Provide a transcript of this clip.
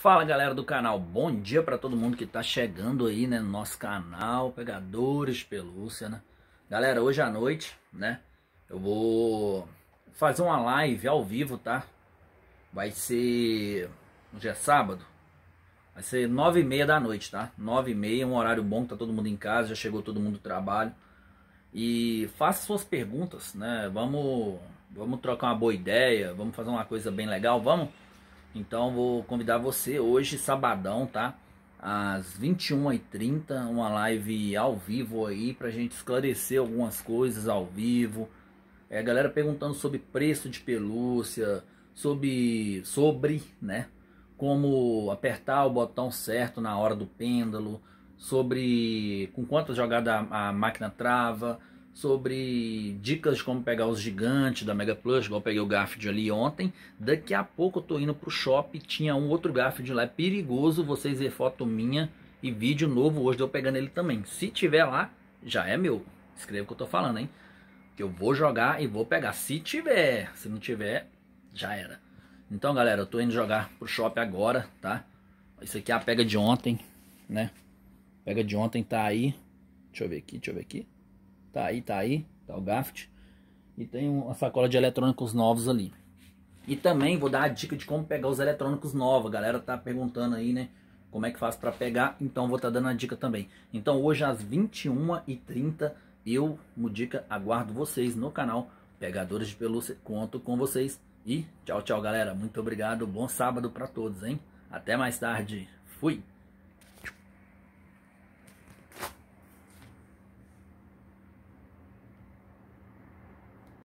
Fala galera do canal, bom dia para todo mundo que tá chegando aí né, no nosso canal, Pegadores Pelúcia, né? Galera, hoje à noite, né, eu vou fazer uma live ao vivo, tá? Vai ser, hoje é sábado, vai ser nove e meia da noite, tá? Nove e meia, um horário bom, tá todo mundo em casa, já chegou todo mundo do trabalho. E faça suas perguntas, né? Vamos, vamos trocar uma boa ideia, vamos fazer uma coisa bem legal, vamos então vou convidar você hoje, sabadão, tá? Às 21h30, uma live ao vivo aí pra gente esclarecer algumas coisas ao vivo. É, galera perguntando sobre preço de pelúcia, sobre, sobre, né? Como apertar o botão certo na hora do pêndulo, sobre com quantas jogadas a máquina trava, sobre dicas de como pegar os gigantes da Mega Plus, igual eu peguei o Garfield ali ontem. Daqui a pouco eu tô indo pro shopping, tinha um outro Garfield lá, é perigoso vocês ver foto minha e vídeo novo hoje de eu pegando ele também. Se tiver lá, já é meu. Escreva o que eu tô falando, hein? Que eu vou jogar e vou pegar. Se tiver, se não tiver, já era. Então, galera, eu tô indo jogar pro shopping agora, tá? Isso aqui é a pega de ontem, né? Pega de ontem tá aí. Deixa eu ver aqui, deixa eu ver aqui. Tá aí, tá aí, tá o Gaft. E tem uma sacola de eletrônicos novos ali. E também vou dar a dica de como pegar os eletrônicos novos. A galera tá perguntando aí, né? Como é que faz para pegar? Então vou estar tá dando a dica também. Então hoje às 21h30 eu, Mudica, aguardo vocês no canal Pegadores de Pelúcia. Conto com vocês. E tchau, tchau, galera. Muito obrigado. Bom sábado para todos, hein? Até mais tarde. Fui.